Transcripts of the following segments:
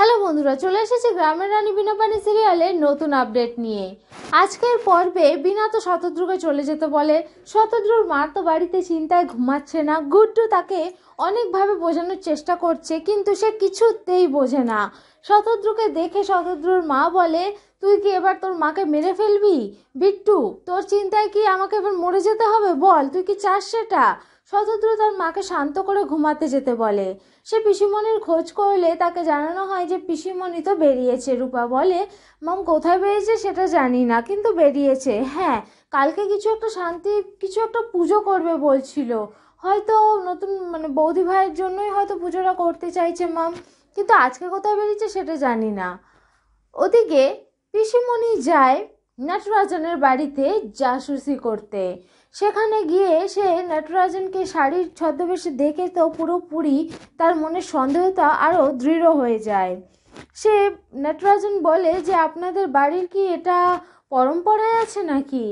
hello বন্ধুরা চলে এসেছে গ্রামের রানী বিনা পানি সিরিয়ালের নতুন আপডেট নিয়ে আজকের পর্বে বিনা তো শতদ্রুকে চলে যেতে বলে শতদ্রুর মা তো বাড়িতে চিন্তায় ঘুমাচ্ছে না গুড্ডু তাকে অনেকভাবে বোঝানোর চেষ্টা করছে কিন্তু সে কিছুতেই বোঝে না শতদ্রুকে দেখে শতদ্রুর মা বলে তুই কি এবার তোর মাকে মেরে ফেলবি বিট তোর চিন্তায় কি আমাকে এবার মরে যেতে হবে বল তুই কি চাস সেটা শতদ্রু তার মাকে শান্ত করে ঘুমাতে যেতে বলে সে পিসিমনির খোঁজ করলে তাকে জানানো হয় যে পিসিমণি তো বেরিয়েছে রূপা বলে মাম কোথায় বেরিয়েছে সেটা জানি না কিন্তু বেরিয়েছে হ্যাঁ কালকে কিছু একটা শান্তি কিছু একটা পুজো করবে বলছিল হয়তো নতুন মানে বৌদি ভাইয়ের জন্যই হয়তো পুজোটা করতে চাইছে মাম কিন্তু আজকে কোথায় বেরিয়েছে সেটা জানি না ওদিকে পিসিমণি যায় নটরাজনের বাড়িতে জাসুসি করতে সেখানে গিয়ে সে নটরাজনকে শাড়ির ছদ্মবেশে দেখে তো পুরোপুরি তার মনে সন্দেহতা আরও দৃঢ় হয়ে যায় সে নটরাজন বলে যে আপনাদের বাড়ির কি এটা পরম্পরায় আছে নাকি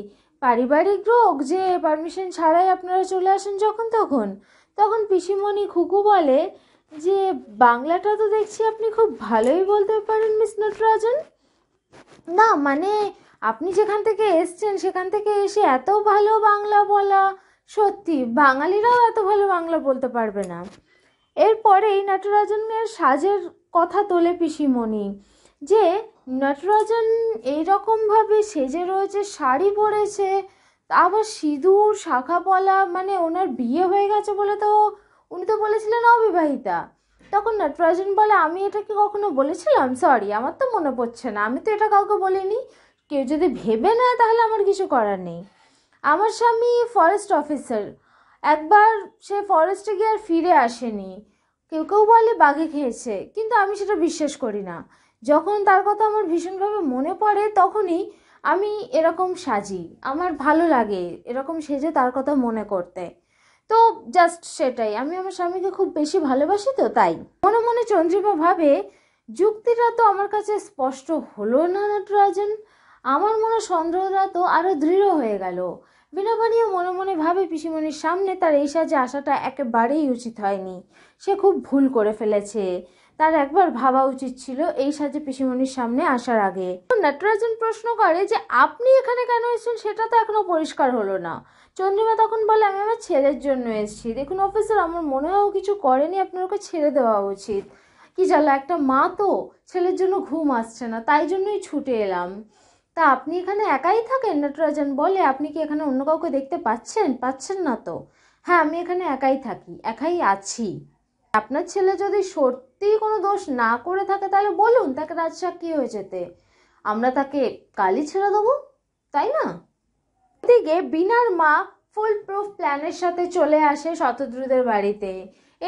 পারিবারিক রোগ যে পারমিশন ছাড়াই আপনারা চলে আসেন যখন তখন তখন পিসিমণি খুকু বলে যে বাংলাটা তো দেখছি আপনি খুব ভালোই বলতে পারেন মিস নটরাজন না মানে আপনি যেখান থেকে এসছেন সেখান থেকে এসে এত ভালো বাংলা বলা সত্যি বাঙালিরাও এত ভালো বাংলা বলতে পারবে না এরপরেই নটরাজন মেয়ের সাজের কথা তোলে পিসিমণি যে নটরাজন এইরকমভাবে সেজে রয়েছে শাড়ি পরেছে আবার সিঁদুর শাখা পলা মানে ওনার বিয়ে হয়ে গেছে বলে তো উনি তো বলেছিলেন অবিবাহিতা তখন নটরাজন বলে আমি এটা কি কখনো বলেছিলাম সরি আমার তো মনে পড়ছে না আমি তো এটা কাউকে বলিনি কেউ যদি ভেবে না তাহলে আমার কিছু করার নেই আমার স্বামী ফরেস্ট অফিসার একবার সে ফরেস্টে গিয়ে আর ফিরে আসেনি কেউ কেউ বলে বাঘে খেয়েছে কিন্তু আমি সেটা বিশ্বাস করি না যখন তার কথা আমার ভীষণভাবে মনে পড়ে তখনই আমি এরকম সাজি আমার ভালো লাগে এরকম সেজে তার কথা মনে করতে তো জাস্ট সেটাই আমি আমার স্বামীকে খুব বেশি ভালোবাসি তো তাই মনে মনে চন্দ্রিমা ভাবে যুক্তিটা তো আমার কাছে স্পষ্ট হলো না নটরাজন আমার মনে সন্দেহটা তো আরও দৃঢ় হয়ে গেল বিনাপানিয়া মনে মনে ভাবে পিসিমণির সামনে তার এই সাজে আসাটা একেবারেই উচিত হয়নি সে খুব ভুল করে ফেলেছে তার একবার ভাবা উচিত ছিল এই সাজে পিসিমণির সামনে আসার আগে নটরাজন প্রশ্ন করে যে আপনি এখানে কেন এসেছেন সেটা তো এখনো পরিষ্কার হলো না চন্দ্রিমা তখন বলে আমি আমার ছেলের জন্য এসেছি দেখুন অফিসার আমার মনে হয় কিছু করেনি আপনার ওকে ছেড়ে দেওয়া উচিত কি জ্বালা একটা মা তো ছেলের জন্য ঘুম আসছে না তাই জন্যই ছুটে এলাম তা আপনি এখানে একাই থাকেন নটরাজন বলে আপনি কি এখানে অন্য কাউকে দেখতে পাচ্ছেন পাচ্ছেন না তো হ্যাঁ আমি এখানে একাই থাকি একাই আছি আপনার ছেলে যদি সত্যিই কোনো দোষ না করে থাকে তাহলে বলুন তাকে কী হয়ে যেতে আমরা তাকে কালি ছেড়ে দেবো তাই না এদিকে বিনার মা ফুল প্রুফ প্ল্যানের সাথে চলে আসে শতদ্রুদের বাড়িতে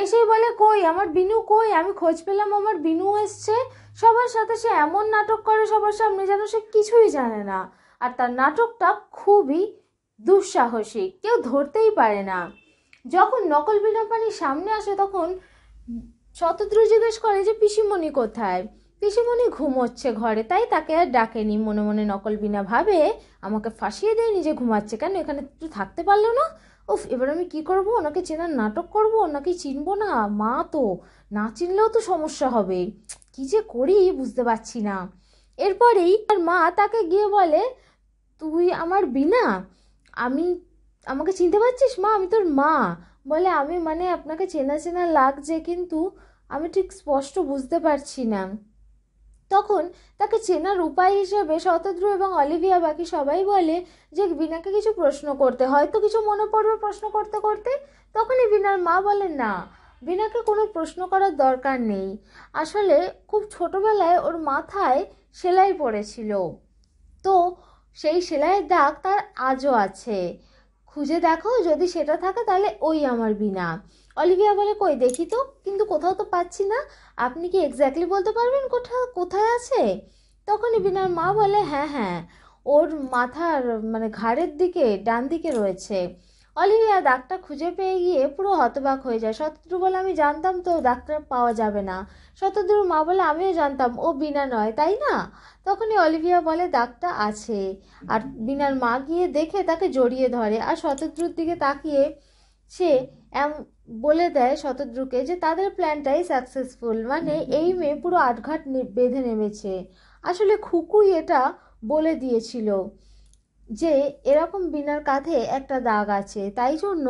এসেই বলে কই আমার বিনু কই আমি খোঁজ পেলাম আমার বিনু এসছে সবার সাথে সে এমন নাটক করে সবার সামনে যেন সে কিছুই জানে না আর তার নাটকটা খুবই দুঃসাহসিক কেউ ধরতেই পারে না যখন নকল বিনাপানি সামনে আসে তখন শতদ্রু জিজ্ঞেস করে যে পিসিমণি কোথায় পিসিমণি ঘুমোচ্ছে ঘরে তাই তাকে আর ডাকেনি মনে মনে নকল বিনা ভাবে আমাকে ফাঁসিয়ে দেয়নি যে ঘুমাচ্ছে কেন এখানে তুই থাকতে পারলো না উফ এবার আমি কি করব ওনাকে চেনার নাটক করব ওনাকে চিনবো না মা তো না চিনলেও তো সমস্যা হবে কি যে করি বুঝতে পারছি না এরপরেই তার মা তাকে গিয়ে বলে তুই আমার বিনা আমি আমাকে চিনতে পারছিস মা আমি তোর মা বলে আমি মানে আপনাকে চেনা চেনা লাগছে কিন্তু আমি ঠিক স্পষ্ট বুঝতে পারছি না তখন তাকে চেনার উপায় হিসেবে শতদ্রু এবং অলিভিয়া বাকি সবাই বলে যে বিনাকে কিছু প্রশ্ন করতে হয়তো কিছু মনে পড়বে প্রশ্ন করতে করতে তখনই বিনার মা বলে না বিনাকে কোনো প্রশ্ন করার দরকার নেই আসলে খুব ছোটবেলায় ওর মাথায় সেলাই পড়েছিল তো সেই সেলাইয়ের দাগ তার আজও আছে খুঁজে দেখো যদি সেটা থাকে তাহলে ওই আমার বিনা অলিভিয়া বলে কই দেখি তো কিন্তু কোথাও তো পাচ্ছি না আপনি কি এক্স্যাক্টলি বলতে পারবেন কোথা কোথায় আছে তখনই বিনার মা বলে হ্যাঁ হ্যাঁ ওর মাথার মানে ঘাড়ের দিকে ডান দিকে রয়েছে অলিভিয়া দাগটা খুঁজে পেয়ে গিয়ে পুরো হতবাক হয়ে যায় শতদ্রু বলে আমি জানতাম তো ডাক্তার পাওয়া যাবে না শতদ্রুর মা বলে আমিও জানতাম ও বিনা নয় তাই না তখনই অলিভিয়া বলে দাগটা আছে আর বিনার মা গিয়ে দেখে তাকে জড়িয়ে ধরে আর শতদ্রুর দিকে তাকিয়ে সে বলে দেয় শতদ্রুকে যে তাদের প্ল্যানটাই সাকসেসফুল মানে এই মেয়ে পুরো আটঘাট বেঁধে নেমেছে আসলে খুকুই এটা বলে দিয়েছিল যে এরকম বিনার কাঁধে একটা দাগ আছে তাই জন্য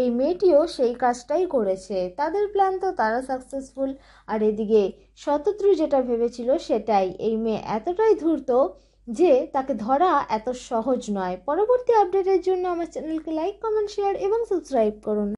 এই মেয়েটিও সেই কাজটাই করেছে তাদের প্ল্যান তো তারা সাকসেসফুল আর এদিকে শতদ্রু যেটা ভেবেছিল সেটাই এই মেয়ে এতটাই ধূর্ত যে তাকে ধরা এত সহজ নয় পরবর্তী আপডেটের জন্য আমার চ্যানেলকে লাইক কমেন্ট শেয়ার এবং সাবস্ক্রাইব করুন